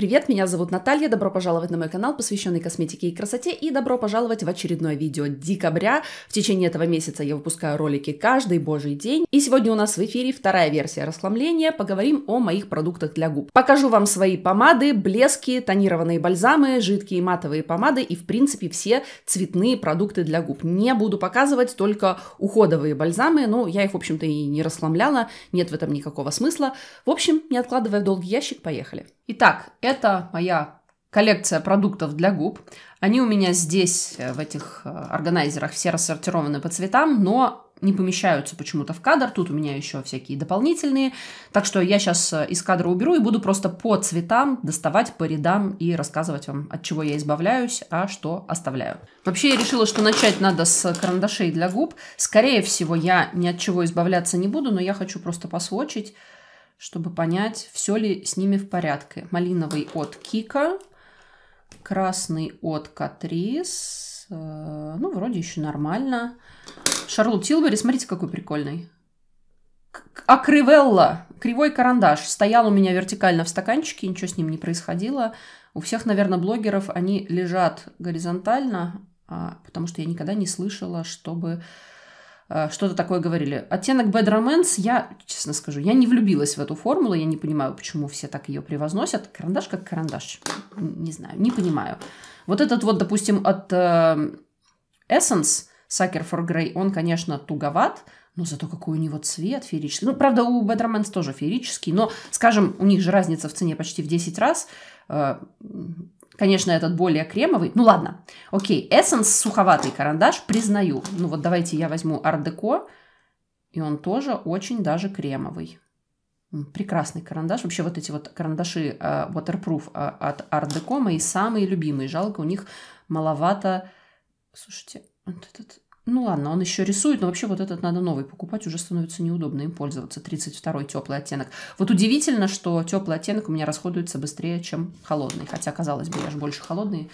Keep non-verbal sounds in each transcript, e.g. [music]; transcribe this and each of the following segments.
Привет, меня зовут Наталья, добро пожаловать на мой канал, посвященный косметике и красоте, и добро пожаловать в очередное видео декабря. В течение этого месяца я выпускаю ролики каждый божий день, и сегодня у нас в эфире вторая версия расхламления, поговорим о моих продуктах для губ. Покажу вам свои помады, блески, тонированные бальзамы, жидкие матовые помады и, в принципе, все цветные продукты для губ. Не буду показывать только уходовые бальзамы, ну я их, в общем-то, и не расхламляла, нет в этом никакого смысла. В общем, не откладывая в долгий ящик, поехали. Итак, это моя коллекция продуктов для губ. Они у меня здесь, э, в этих э, органайзерах, все рассортированы по цветам, но не помещаются почему-то в кадр. Тут у меня еще всякие дополнительные. Так что я сейчас э, из кадра уберу и буду просто по цветам доставать по рядам и рассказывать вам, от чего я избавляюсь, а что оставляю. Вообще я решила, что начать надо с карандашей для губ. Скорее всего, я ни от чего избавляться не буду, но я хочу просто посвочить чтобы понять, все ли с ними в порядке. Малиновый от Кика, красный от Катрис. Э, ну, вроде еще нормально. Шарлот Тилбери, смотрите, какой прикольный. А кривой карандаш, стоял у меня вертикально в стаканчике, ничего с ним не происходило. У всех, наверное, блогеров они лежат горизонтально, а, потому что я никогда не слышала, чтобы Э, что-то такое говорили. Оттенок Bad Romance, я, честно скажу, я не влюбилась в эту формулу, я не понимаю, почему все так ее превозносят. Карандаш как карандаш. Не знаю, не понимаю. Вот этот вот, допустим, от э, Essence, Sucker for Grey, он, конечно, туговат, но зато какой у него цвет феерический. Ну, правда, у Bad Romance тоже феерический, но, скажем, у них же разница в цене почти в 10 раз. Э, Конечно, этот более кремовый. Ну ладно, окей, Essence суховатый карандаш, признаю. Ну вот давайте я возьму Art Deco, и он тоже очень даже кремовый. Прекрасный карандаш. Вообще вот эти вот карандаши uh, Waterproof uh, от Art Deco мои самые любимые. Жалко, у них маловато... Слушайте, вот этот ну ладно, он еще рисует, но вообще вот этот надо новый покупать, уже становится неудобно им пользоваться. 32-й теплый оттенок. Вот удивительно, что теплый оттенок у меня расходуется быстрее, чем холодный. Хотя, казалось бы, я же больше холодные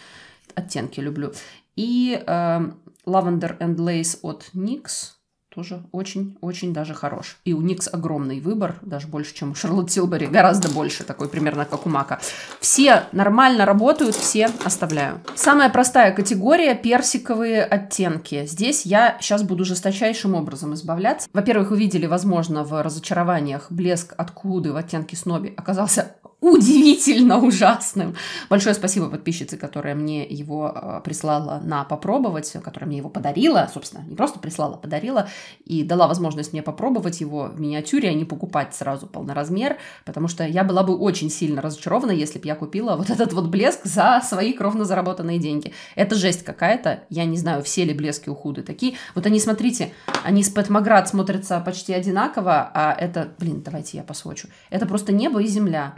оттенки люблю. И э, Lavender and Lace от NYX тоже очень-очень даже хорош. И у Никс огромный выбор, даже больше, чем у Шарлотт Силбери, гораздо больше, такой примерно как у Мака. Все нормально работают, все оставляю. Самая простая категория – персиковые оттенки. Здесь я сейчас буду жесточайшим образом избавляться. Во-первых, увидели возможно, в разочарованиях блеск от Куды в оттенке Сноби оказался удивительно ужасным. Большое спасибо подписчице, которая мне его э, прислала на попробовать, которая мне его подарила, собственно, не просто прислала, подарила, и дала возможность мне попробовать его в миниатюре, а не покупать сразу полноразмер, потому что я была бы очень сильно разочарована, если бы я купила вот этот вот блеск за свои кровно заработанные деньги. Это жесть какая-то, я не знаю, все ли блески у худы такие. Вот они, смотрите, они с Пэтмаград смотрятся почти одинаково, а это, блин, давайте я посвочу, это просто небо и земля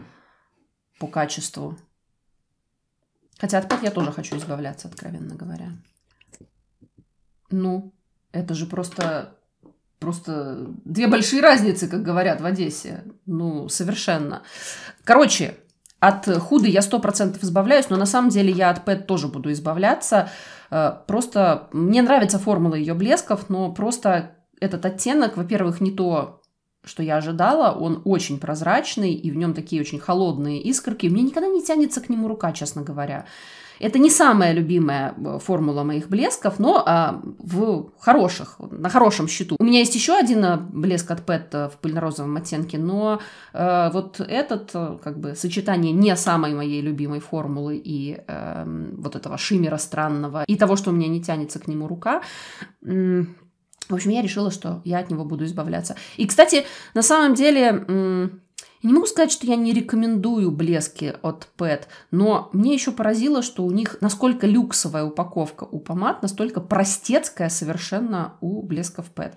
по качеству. Хотя от пят я тоже хочу избавляться, откровенно говоря. Ну, это же просто, просто две большие разницы, как говорят в Одессе. Ну, совершенно. Короче, от худы я сто процентов избавляюсь, но на самом деле я от пэт тоже буду избавляться. Э, просто мне нравится формула ее блесков, но просто этот оттенок, во-первых, не то что я ожидала. Он очень прозрачный, и в нем такие очень холодные искорки. Мне никогда не тянется к нему рука, честно говоря. Это не самая любимая э, формула моих блесков, но а, в хороших, на хорошем счету. У меня есть еще один а, блеск от PET э, в пыльно-розовом оттенке, но а, вот этот, как бы, сочетание не самой моей любимой формулы и а, вот этого шиммера странного, и того, что у меня не тянется к нему рука, в общем, я решила, что я от него буду избавляться. И, кстати, на самом деле, не могу сказать, что я не рекомендую блески от PET, но мне еще поразило, что у них насколько люксовая упаковка у помад, настолько простецкая совершенно у блесков PET.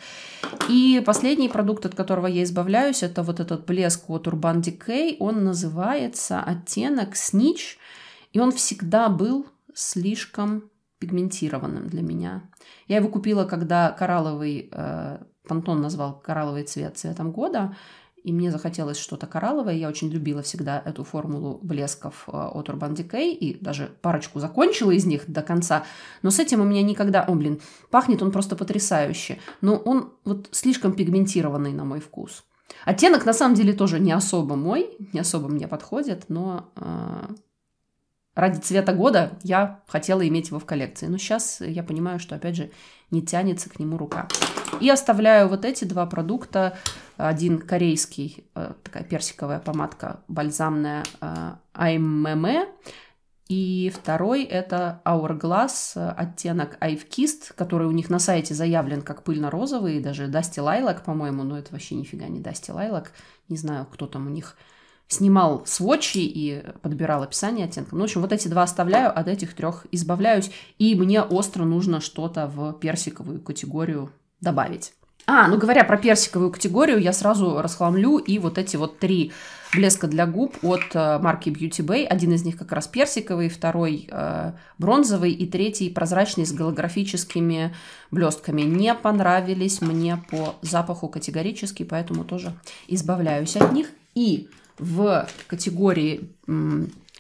И последний продукт, от которого я избавляюсь, это вот этот блеск от Urban Decay. Он называется оттенок Snitch, и он всегда был слишком пигментированным для меня. Я его купила, когда коралловый, э, назвал коралловый цвет цветом года, и мне захотелось что-то коралловое. Я очень любила всегда эту формулу блесков э, от Urban Decay, и даже парочку закончила из них до конца. Но с этим у меня никогда... О, блин, пахнет он просто потрясающе. Но он вот слишком пигментированный на мой вкус. Оттенок, на самом деле, тоже не особо мой, не особо мне подходит, но э, ради цвета года я хотела иметь его в коллекции. Но сейчас я понимаю, что, опять же, не тянется к нему рука. И оставляю вот эти два продукта. Один корейский, э, такая персиковая помадка, бальзамная э, АММ. И второй это Hourglass, э, оттенок I've Kissed, который у них на сайте заявлен как пыльно-розовый, даже Dusty Lilac, по-моему, но это вообще нифига не Dusty Lilac. Не знаю, кто там у них снимал сводчи и подбирал описание оттенком. Ну, в общем, вот эти два оставляю, от этих трех избавляюсь. И мне остро нужно что-то в персиковую категорию добавить. А, ну говоря про персиковую категорию, я сразу расхламлю и вот эти вот три блеска для губ от э, марки Beauty Bay. Один из них как раз персиковый, второй э, бронзовый и третий прозрачный с голографическими блестками. Не понравились мне по запаху категорически, поэтому тоже избавляюсь от них. И в категории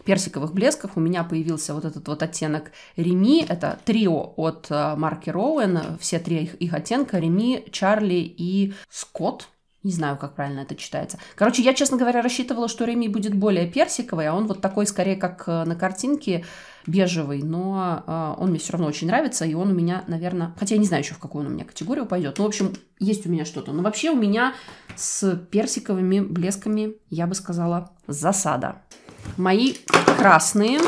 персиковых блесков у меня появился вот этот вот оттенок Реми. Это трио от а, марки Роуэн. Все три их, их оттенка. Реми, Чарли и Скотт. Не знаю, как правильно это читается. Короче, я, честно говоря, рассчитывала, что Реми будет более персиковый, а он вот такой, скорее, как э, на картинке, бежевый. Но э, он мне все равно очень нравится, и он у меня, наверное... Хотя я не знаю еще, в какую он у меня категорию пойдет. Ну, в общем, есть у меня что-то. Но вообще у меня с персиковыми блесками, я бы сказала, засада. Мои красные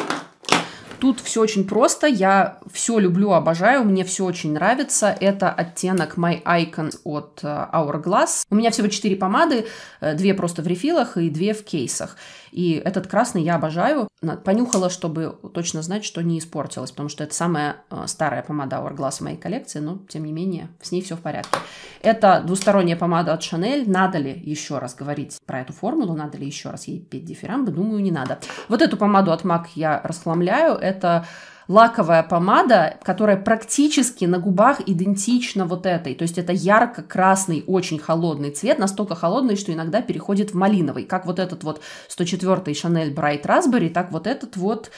Тут все очень просто, я все люблю, обожаю, мне все очень нравится. Это оттенок My Icon от э, Hourglass. У меня всего 4 помады, э, две просто в рефилах и две в кейсах. И этот красный я обожаю. Понюхала, чтобы точно знать, что не испортилось, потому что это самая э, старая помада Hourglass в моей коллекции, но, тем не менее, с ней все в порядке. Это двусторонняя помада от Шанель. Надо ли еще раз говорить про эту формулу? Надо ли еще раз ей петь дифирамбы? Думаю, не надо. Вот эту помаду от MAC я расхламляю. Это лаковая помада, которая практически на губах идентична вот этой. То есть это ярко-красный, очень холодный цвет, настолько холодный, что иногда переходит в малиновый. Как вот этот вот 104-й Chanel Bright Raspberry, так вот этот вот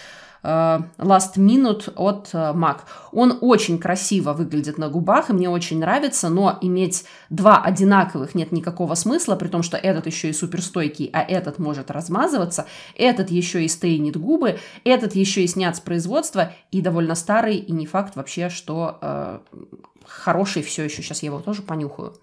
Э, last Minute от э, MAC. Он очень красиво выглядит на губах, и мне очень нравится, но иметь два одинаковых нет никакого смысла, при том, что этот еще и суперстойкий, а этот может размазываться, этот еще и стейнит губы, этот еще и снят с производства, и довольно старый, и не факт вообще, что э, хороший все еще. Сейчас я его тоже понюхаю.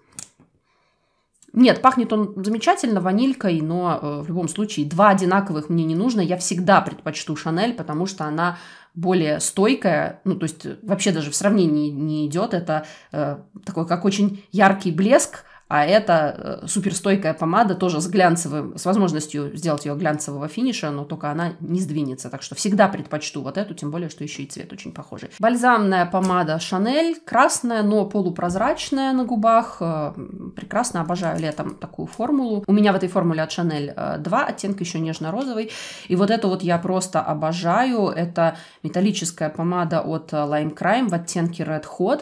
Нет, пахнет он замечательно ванилькой, но э, в любом случае два одинаковых мне не нужно. Я всегда предпочту Шанель, потому что она более стойкая, ну то есть э, вообще даже в сравнении не идет. Это э, такой как очень яркий блеск, а это э, суперстойкая помада, тоже с глянцевым, с возможностью сделать ее глянцевого финиша, но только она не сдвинется. Так что всегда предпочту вот эту, тем более, что еще и цвет очень похожий. Бальзамная помада Шанель, красная, но полупрозрачная на губах. Э, прекрасно, обожаю летом такую формулу. У меня в этой формуле от Шанель э, два оттенка, еще нежно-розовый. И вот эту вот я просто обожаю. Это металлическая помада от Lime Crime в оттенке Red Hot.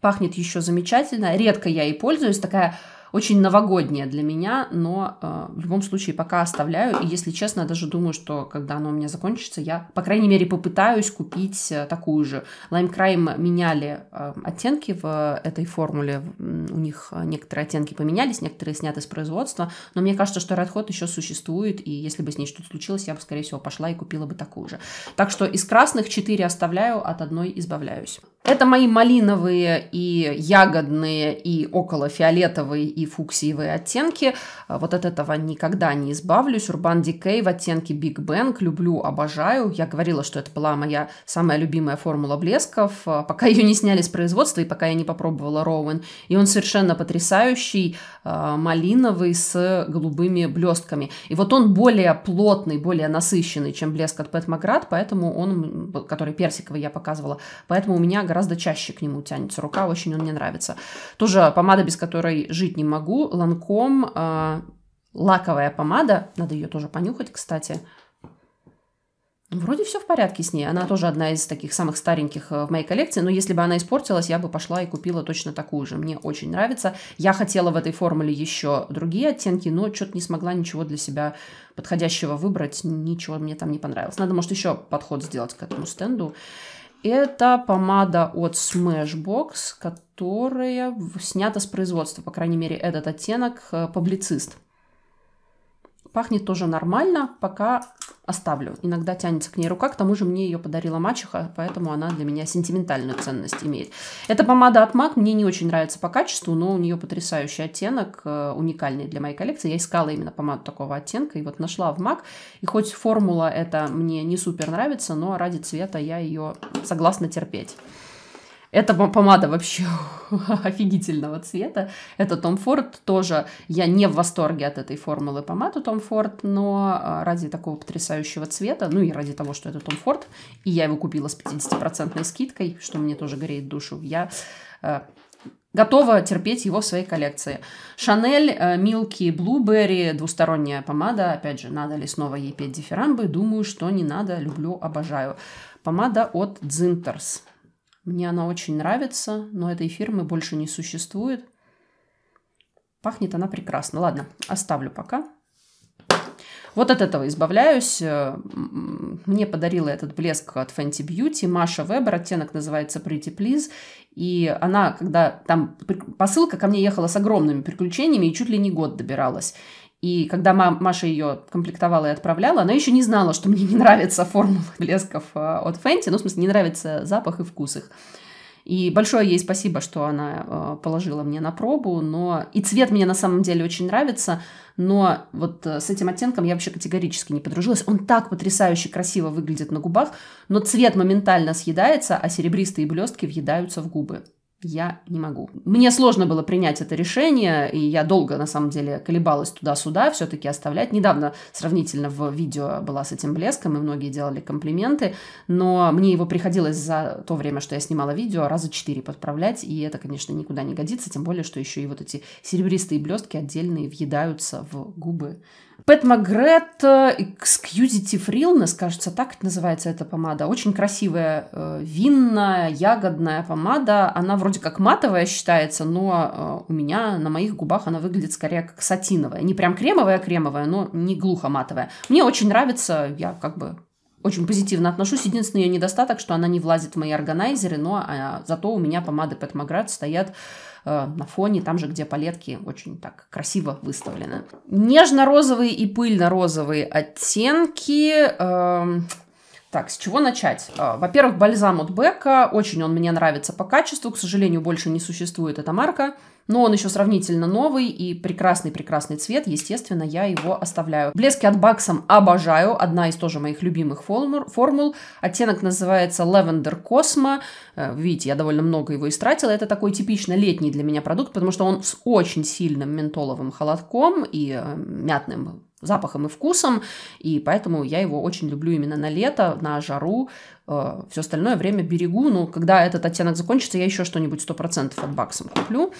Пахнет еще замечательно. Редко я ей пользуюсь. Такая очень новогодняя для меня, но э, в любом случае пока оставляю. И если честно, даже думаю, что когда оно у меня закончится, я, по крайней мере, попытаюсь купить э, такую же. Lime Crime меняли э, оттенки в этой формуле. У них э, некоторые оттенки поменялись, некоторые сняты с производства. Но мне кажется, что Red Hot еще существует, и если бы с ней что-то случилось, я бы, скорее всего, пошла и купила бы такую же. Так что из красных 4 оставляю, от одной избавляюсь. Это мои малиновые и ягодные, и около околофиолетовые, и фуксиевые оттенки. А, вот от этого никогда не избавлюсь. Urban Decay в оттенке Big Bang. Люблю, обожаю. Я говорила, что это была моя самая любимая формула блесков, а, пока ее не сняли с производства и пока я не попробовала Роуэн. И он совершенно потрясающий, а, малиновый с голубыми блестками. И вот он более плотный, более насыщенный, чем блеск от Пэт Маград, поэтому он, который персиковый я показывала, поэтому у меня гораздо гораздо чаще к нему тянется рука, очень он мне нравится. Тоже помада, без которой жить не могу, ланком, э, лаковая помада, надо ее тоже понюхать, кстати. Вроде все в порядке с ней. Она тоже одна из таких самых стареньких э, в моей коллекции. Но если бы она испортилась, я бы пошла и купила точно такую же. Мне очень нравится. Я хотела в этой формуле еще другие оттенки, но что-то не смогла ничего для себя подходящего выбрать. Ничего мне там не понравилось. Надо, может, еще подход сделать к этому стенду. Это помада от Smashbox, которая снята с производства, по крайней мере, этот оттенок э, публицист. Пахнет тоже нормально, пока оставлю. Иногда тянется к ней рука, к тому же мне ее подарила мачеха, поэтому она для меня сентиментальную ценность имеет. Эта помада от MAC мне не очень нравится по качеству, но у нее потрясающий оттенок, э, уникальный для моей коллекции. Я искала именно помаду такого оттенка и вот нашла в MAC. И хоть формула эта мне не супер нравится, но ради цвета я ее согласна терпеть. Эта помада вообще [laughs] офигительного цвета. Это Том Форд тоже. Я не в восторге от этой формулы помады у Том Форд, но а, ради такого потрясающего цвета, ну и ради того, что это Том Форд, и я его купила с 50% скидкой, что мне тоже греет душу, я э, готова терпеть его в своей коллекции. Шанель, Милки, э, Блуберри, двусторонняя помада. Опять же, надо ли снова ей петь дифирамбы? Думаю, что не надо. Люблю, обожаю. Помада от Дзинтерс. Мне она очень нравится, но этой фирмы больше не существует. Пахнет она прекрасно. Ладно, оставлю пока. Вот от этого избавляюсь. Э, мне подарила этот блеск от Fenty Beauty. Маша Вебер, оттенок называется Pretty Please. И она, когда там посылка ко мне ехала с огромными приключениями и чуть ли не год добиралась. И когда Маша ее комплектовала и отправляла, она еще не знала, что мне не нравится формула блесков э, от Фэнти, ну, в смысле, не нравится запах и вкус их. И большое ей спасибо, что она э, положила мне на пробу, но... И цвет мне на самом деле очень нравится, но вот э, с этим оттенком я вообще категорически не подружилась. Он так потрясающе красиво выглядит на губах, но цвет моментально съедается, а серебристые блестки въедаются в губы я не могу. Мне сложно было принять это решение, и я долго, на самом деле, колебалась туда-сюда, все-таки оставлять. Недавно сравнительно в видео была с этим блеском, и многие делали комплименты, но мне его приходилось за то время, что я снимала видео, раза четыре подправлять, и это, конечно, никуда не годится, тем более, что еще и вот эти серебристые блестки отдельные въедаются в губы Пэт Магрет Excusity э, Frillness, кажется, так называется эта помада. Очень красивая э, винная, ягодная помада. Она вроде как матовая считается, но э, у меня на моих губах она выглядит скорее как сатиновая. Не прям кремовая-кремовая, но не глухо матовая. Мне очень нравится, я как бы очень позитивно отношусь. Единственный ее недостаток, что она не влазит в мои органайзеры, но а, зато у меня помады Пэт Маград стоят Э, на фоне, там же, где палетки очень так красиво выставлены. Нежно-розовые и пыльно-розовые оттенки. Эм, так, с чего начать? Э, во-первых, бальзам от Бека. Очень он мне нравится по качеству. К сожалению, больше не существует эта марка но он еще сравнительно новый и прекрасный-прекрасный цвет, естественно, я его оставляю. Блески от Баксом обожаю, одна из тоже моих любимых формул. Оттенок называется Lavender Cosmo, э, видите, я довольно много его истратила, это такой типично летний для меня продукт, потому что он с очень сильным ментоловым холодком и э, мятным запахом и вкусом, и поэтому я его очень люблю именно на лето, на жару, э, все остальное время берегу, но ну, когда этот оттенок закончится, я еще что-нибудь 100% от баксом куплю.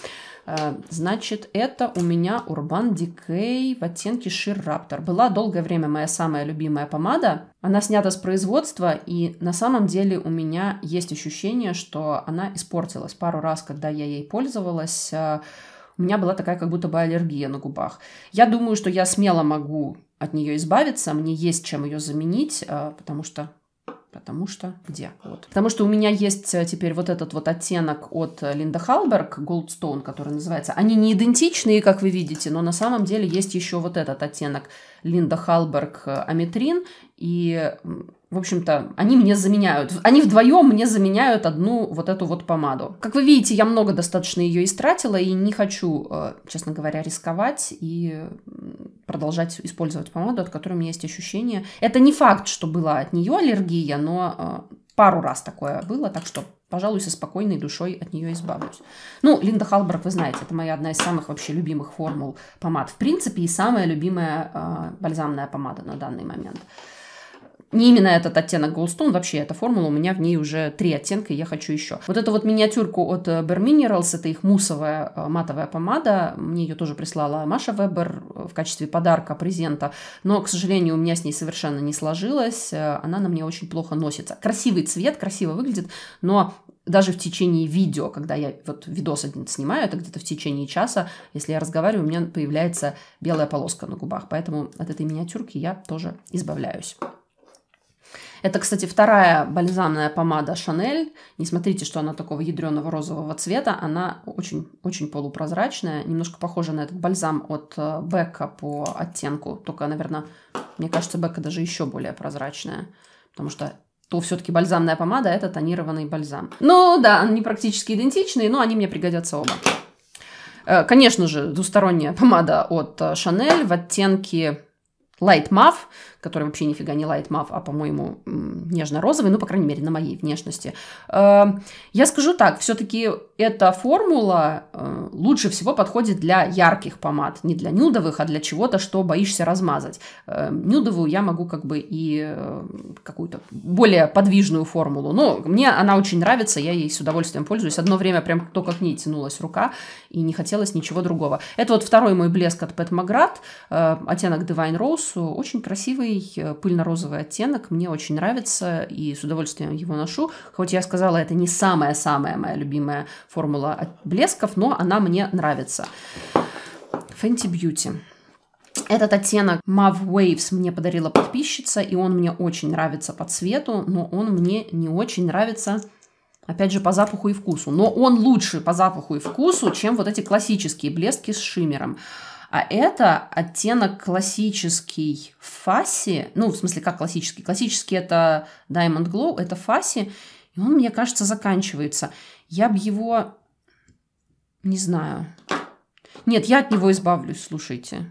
Э, значит, это у меня Urban Decay в оттенке Sheer Raptor. Была долгое время моя самая любимая помада, она снята с производства, и на самом деле у меня есть ощущение, что она испортилась. Пару раз, когда я ей пользовалась, э, у меня была такая как будто бы аллергия на губах. Я думаю, что я смело могу от нее избавиться, мне есть чем ее заменить, а, потому что потому что где? Вот. Потому что у меня есть э, теперь вот этот вот оттенок от э, Линда Халберг, Goldstone, который называется. Они не идентичные, как вы видите, но на самом деле есть еще вот этот оттенок Линда Халберг э, Аметрин. И, в общем-то, они мне заменяют. Они вдвоем мне заменяют одну вот эту вот помаду. Как вы видите, я много достаточно ее истратила и не хочу, честно говоря, рисковать и продолжать использовать помаду, от которой у меня есть ощущение. Это не факт, что была от нее аллергия, но э, пару раз такое было, так что, пожалуй, со спокойной душой от нее избавлюсь. Ну, Линда Халберг, вы знаете, это моя одна из самых вообще любимых формул помад, в принципе, и самая любимая э, бальзамная помада на данный момент. Не именно этот оттенок Goldstone, вообще эта формула, у меня в ней уже три оттенка, и я хочу еще. Вот эту вот миниатюрку от э, Bare Minerals, это их мусовая э, матовая помада, мне ее тоже прислала Маша Вебер, в качестве подарка, презента, но, к сожалению, у меня с ней совершенно не сложилось, э, она на мне очень плохо носится. Красивый цвет, красиво выглядит, но даже в течение видео, когда я вот видос один снимаю, это где-то в течение часа, если я разговариваю, у меня появляется белая полоска на губах, поэтому от этой миниатюрки я тоже избавляюсь. Это, кстати, вторая бальзамная помада Шанель. Не смотрите, что она такого ядреного розового цвета. Она очень-очень полупрозрачная. Немножко похожа на этот бальзам от э, Бека по оттенку. Только, наверное, мне кажется, Бека даже еще более прозрачная. Потому что то все-таки бальзамная помада, а это тонированный бальзам. Ну да, они практически идентичные, но они мне пригодятся оба. Э, конечно же, двусторонняя помада от э, Шанель в оттенке Light Muff, который вообще нифига не light мав, а, по-моему, нежно-розовый, ну, по крайней мере, на моей внешности. Э, я скажу так, все-таки эта формула э, лучше всего подходит для ярких помад, не для нюдовых, а для чего-то, что боишься размазать. Э, нюдовую я могу как бы и какую-то более подвижную формулу, но мне она очень нравится, я ей с удовольствием пользуюсь. Одно время прям только к ней тянулась рука, и не хотелось ничего другого. Это вот второй мой блеск от Pet Magrat, оттенок Divine Rose, очень красивый, розовый, э, пыльно-розовый оттенок. Мне очень нравится и с удовольствием его ношу. Хоть я сказала, это не самая-самая моя любимая формула блесков, но она мне нравится. Fenty Beauty. Этот оттенок Mav Waves мне подарила подписчица, и он мне очень нравится по цвету, но он мне не очень нравится Опять же, по запаху и вкусу. Но он лучше по запаху и вкусу, чем вот эти классические блески с шиммером. А это оттенок классический фаси, ну, в смысле, как классический? Классический это Diamond Glow, это фаси, и он, мне кажется, заканчивается. Я бы его, не знаю, нет, я от него избавлюсь, слушайте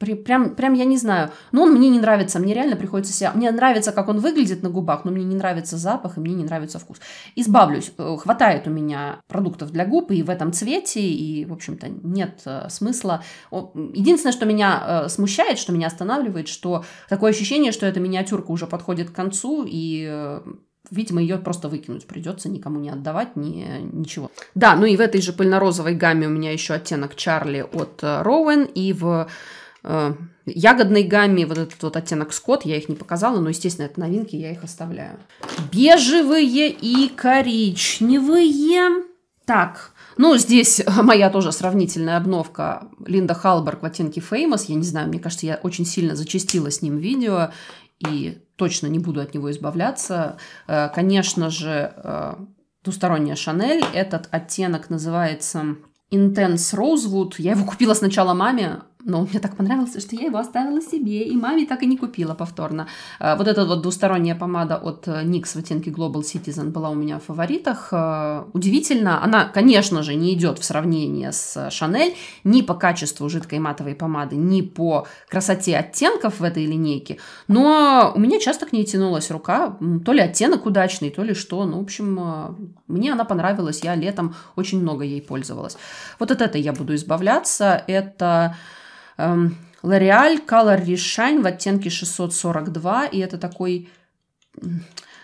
прям, прям я не знаю. Но он мне не нравится, мне реально приходится себя... Мне нравится, как он выглядит на губах, но мне не нравится запах и мне не нравится вкус. Избавлюсь. Э, хватает у меня продуктов для губ и в этом цвете, и, в общем-то, нет э, смысла. Единственное, что меня э, смущает, что меня останавливает, что такое ощущение, что эта миниатюрка уже подходит к концу, и видимо, ее просто выкинуть придется, никому не отдавать, ни, ничего. Да, ну и в этой же пыльно-розовой гамме у меня еще оттенок Чарли от э, Роуэн, и в э, ягодной гамме вот этот вот оттенок Скотт, я их не показала, но, естественно, это новинки, я их оставляю. Бежевые и коричневые. Так, ну, здесь [laughs] моя тоже сравнительная обновка Линда Халберг в оттенке Famous. Я не знаю, мне кажется, я очень сильно зачастила с ним видео и точно не буду от него избавляться. Э, конечно же, э, двусторонняя Шанель. Этот оттенок называется Intense Rosewood. Я его купила сначала маме, но он мне так понравился, что я его оставила себе, и маме так и не купила повторно. Э, вот эта вот двусторонняя помада от э, NYX в оттенке Global Citizen была у меня в фаворитах. Э, удивительно, она, конечно же, не идет в сравнение с Chanel ни по качеству жидкой матовой помады, ни по красоте оттенков в этой линейке, но у меня часто к ней тянулась рука, то ли оттенок удачный, то ли что, ну, в общем, мне она понравилась, я летом очень много ей пользовалась. Вот от этой я буду избавляться, это... Эм, L'Oreal Color Reshine в оттенке 642. И это такой...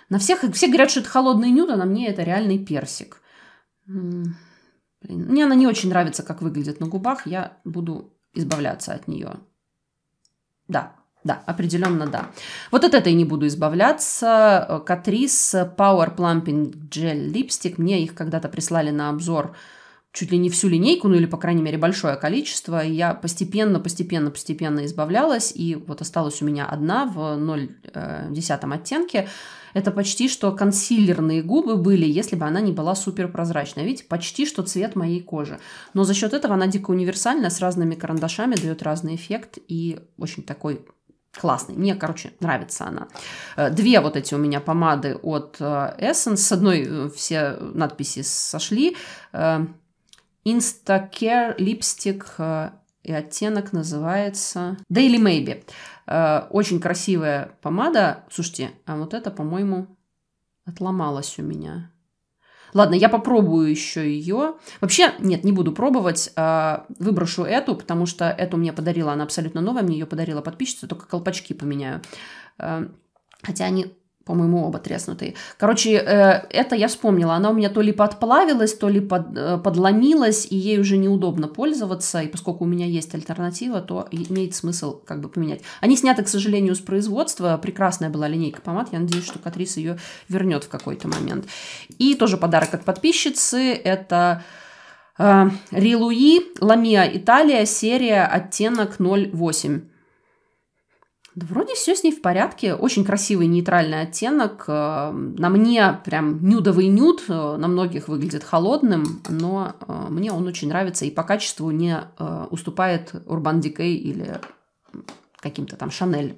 На всех... Все говорят, что это холодный нюд, а на мне это реальный персик. Блин, мне она не очень нравится, как выглядит на губах. Я буду избавляться от нее. Да, да, определенно да. Вот от этой не буду избавляться. Э, Катрис э, Power Plumping Gel Lipstick. Мне их когда-то прислали на обзор чуть ли не всю линейку, ну или, по крайней мере, большое количество. И я постепенно, постепенно, постепенно избавлялась, и вот осталась у меня одна в 0,10 э, оттенке. Это почти что консилерные губы были, если бы она не была супер прозрачная. Видите, почти что цвет моей кожи. Но за счет этого она дико универсальная, с разными карандашами дает разный эффект и очень такой классный. Мне, короче, нравится она. Э, две вот эти у меня помады от э, Essence. С одной все надписи сошли. Instacare липстик э, и оттенок называется Daily Maybe. Э, очень красивая помада. Слушайте, а вот это, по-моему, отломалась у меня. Ладно, я попробую еще ее. Вообще, нет, не буду пробовать. А, выброшу эту, потому что эту мне подарила, она абсолютно новая, мне ее подарила подписчица, только колпачки поменяю. Э, хотя они по-моему, оба треснутые. Короче, э, это я вспомнила. Она у меня то ли подплавилась, то ли под, э, подломилась, и ей уже неудобно пользоваться. И поскольку у меня есть альтернатива, то имеет смысл как бы поменять. Они сняты, к сожалению, с производства. Прекрасная была линейка помад. Я надеюсь, что Катрис ее вернет в какой-то момент. И тоже подарок от подписчицы. Это... Э, Рилуи, Ламия Италия, серия оттенок 08. Да вроде все с ней в порядке. Очень красивый нейтральный оттенок. Э, на мне прям нюдовый нюд. Э, на многих выглядит холодным, но э, мне он очень нравится и по качеству не уступает Urban Decay или каким-то там Шанель.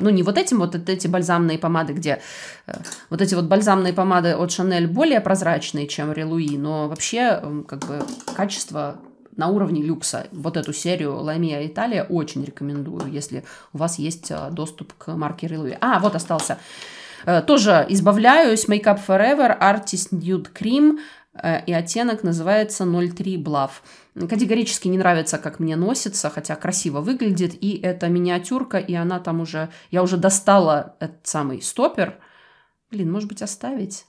Ну, не вот этим, вот эти бальзамные помады, где вот эти вот бальзамные помады от Шанель более прозрачные, чем Релуи, но вообще как бы качество на уровне люкса. Вот эту серию Ламия Италия очень рекомендую, если у вас есть а, доступ к марке Рилуи. А, вот остался. Э, тоже избавляюсь. Makeup Forever Artist Nude Cream э, и оттенок называется 03 Bluff. Категорически не нравится, как мне носится, хотя красиво выглядит, и это миниатюрка, и она там уже... Я уже достала этот самый стопер. Блин, может быть, оставить?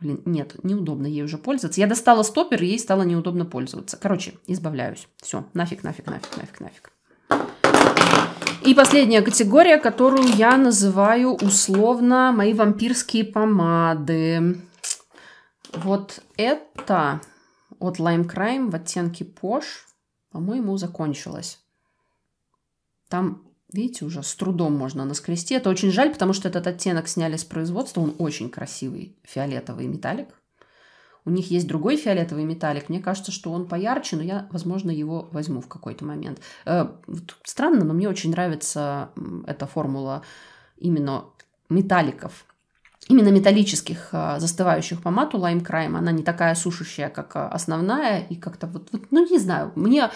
Блин, нет, неудобно ей уже пользоваться. Я достала стопер, ей стало неудобно пользоваться. Короче, избавляюсь. Все, нафиг, нафиг, нафиг, нафиг, нафиг. И последняя категория, которую я называю условно мои вампирские помады. Вот это от Lime Crime в оттенке Posh, по-моему, закончилось. Там Видите, уже с трудом можно наскрести. Это очень жаль, потому что этот оттенок сняли с производства. Он очень красивый, фиолетовый металлик. У них есть другой фиолетовый металлик. Мне кажется, что он поярче, но я, возможно, его возьму в какой-то момент. Э, странно, но мне очень нравится эта формула именно металликов именно металлических а, застывающих помад у Lime Crime. Она не такая сушащая, как а, основная, и как-то вот, вот ну не знаю, мне,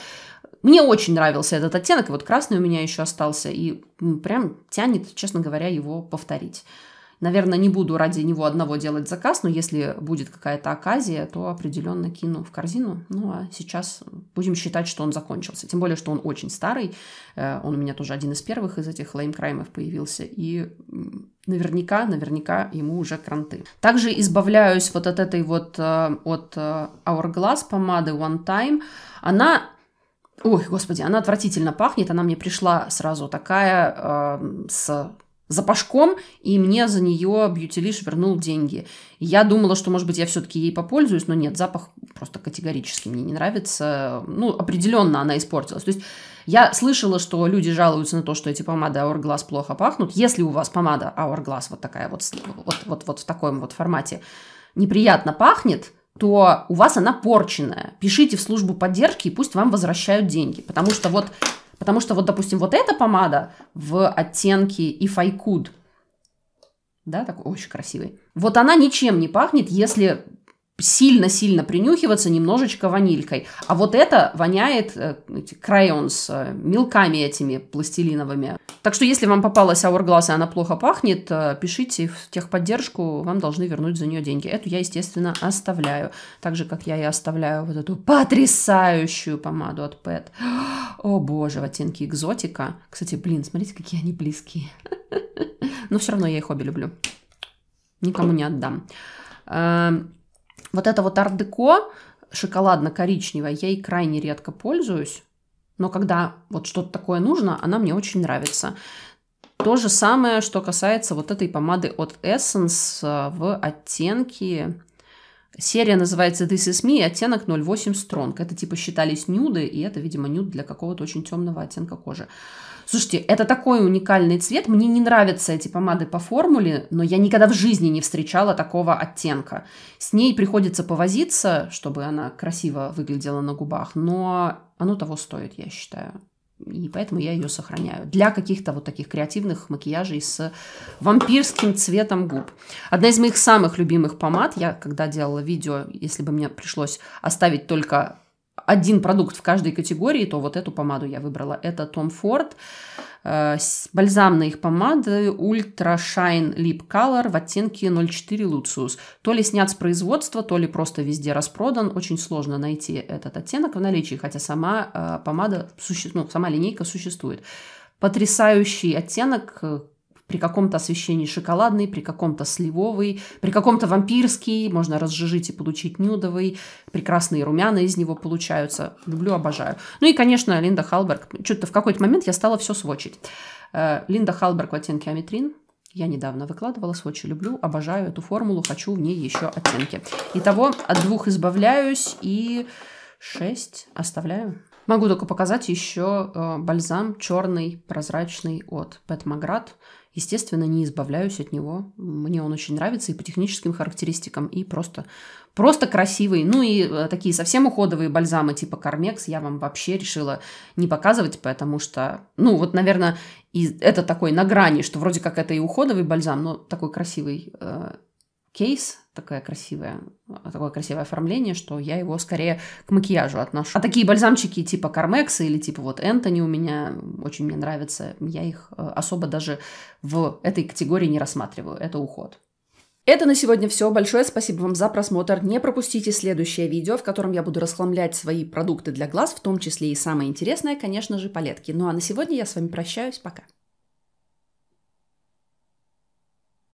мне очень нравился этот оттенок, и вот красный у меня еще остался, и прям тянет, честно говоря, его повторить. Наверное, не буду ради него одного делать заказ, но если будет какая-то оказия, то определенно кину в корзину. Ну а сейчас будем считать, что он закончился. Тем более, что он очень старый. Э, он у меня тоже один из первых из этих леймкраймов появился. И наверняка, наверняка ему уже кранты. Также избавляюсь вот от этой вот, э, от э, Hourglass помады One Time. Она Ой, господи, она отвратительно пахнет, она мне пришла сразу такая э, с за запашком, и мне за нее бьютилиш вернул деньги. Я думала, что, может быть, я все-таки ей попользуюсь, но нет, запах просто категорически мне не нравится. Ну, определенно она испортилась. То есть я слышала, что люди жалуются на то, что эти помады Hourglass плохо пахнут. Если у вас помада Hourglass вот такая вот, вот, вот, вот в таком вот формате неприятно пахнет, то у вас она порченная. Пишите в службу поддержки, и пусть вам возвращают деньги. Потому что вот Потому что вот, допустим, вот эта помада в оттенке и файкуд, да, такой очень красивый, вот она ничем не пахнет, если сильно-сильно принюхиваться немножечко ванилькой. А вот это воняет э, эти крайонс, э, мелками этими пластилиновыми. Так что если вам попалась Hourglass и она плохо пахнет, э, пишите в техподдержку, вам должны вернуть за нее деньги. Эту я, естественно, оставляю. Так же, как я и оставляю вот эту потрясающую помаду от Pet. О боже, в оттенке экзотика. Кстати, блин, смотрите, какие они близкие. [laughs] Но все равно я их обе люблю. Никому не отдам. Эм, вот это вот ардеко шоколадно-коричневое, я ей крайне редко пользуюсь, но когда вот что-то такое нужно, она мне очень нравится. То же самое, что касается вот этой помады от Essence э, в оттенке... Серия называется This is me, оттенок 08 Strong. Это типа считались нюды, и это, видимо, нюд для какого-то очень темного оттенка кожи. Слушайте, это такой уникальный цвет. Мне не нравятся эти помады по формуле, но я никогда в жизни не встречала такого оттенка. С ней приходится повозиться, чтобы она красиво выглядела на губах, но оно того стоит, я считаю. И поэтому я ее сохраняю для каких-то вот таких креативных макияжей с вампирским цветом губ. Одна из моих самых любимых помад, я когда делала видео, если бы мне пришлось оставить только один продукт в каждой категории, то вот эту помаду я выбрала. Это Tom Ford. Э, бальзамные их помады Ultra Shine Lip Color в оттенке 04 Lucius. То ли снят с производства, то ли просто везде распродан. Очень сложно найти этот оттенок в наличии, хотя сама э, помада, ну, сама линейка существует. Потрясающий оттенок, э, при каком-то освещении шоколадный, при каком-то сливовый, при каком-то вампирский, можно разжижить и получить нюдовый, прекрасные румяна из него получаются, люблю, обожаю. Ну и, конечно, Линда Халберг, что-то в какой-то момент я стала все сводчить. Э, Линда Халберг в оттенке аметрин, я недавно выкладывала сводчи, люблю, обожаю эту формулу, хочу в ней еще оттенки. Итого от двух избавляюсь и шесть оставляю. Могу только показать еще э, бальзам черный, прозрачный от Пэт Маград. Естественно, не избавляюсь от него. Мне он очень нравится и по техническим характеристикам, и просто, просто красивый. Ну и э, такие совсем уходовые бальзамы типа Кармекс я вам вообще решила не показывать, потому что, ну вот, наверное, и это такой на грани, что вроде как это и уходовый бальзам, но такой красивый э, кейс, такая красивая, такое красивое оформление, что я его скорее к макияжу отношу. А такие бальзамчики типа Carmex или типа вот Энтони у меня очень мне нравятся. Я их э, особо даже в этой категории не рассматриваю. Это уход. Это на сегодня все. Большое спасибо вам за просмотр. Не пропустите следующее видео, в котором я буду расхламлять свои продукты для глаз, в том числе и самое интересное, конечно же, палетки. Ну а на сегодня я с вами прощаюсь. Пока.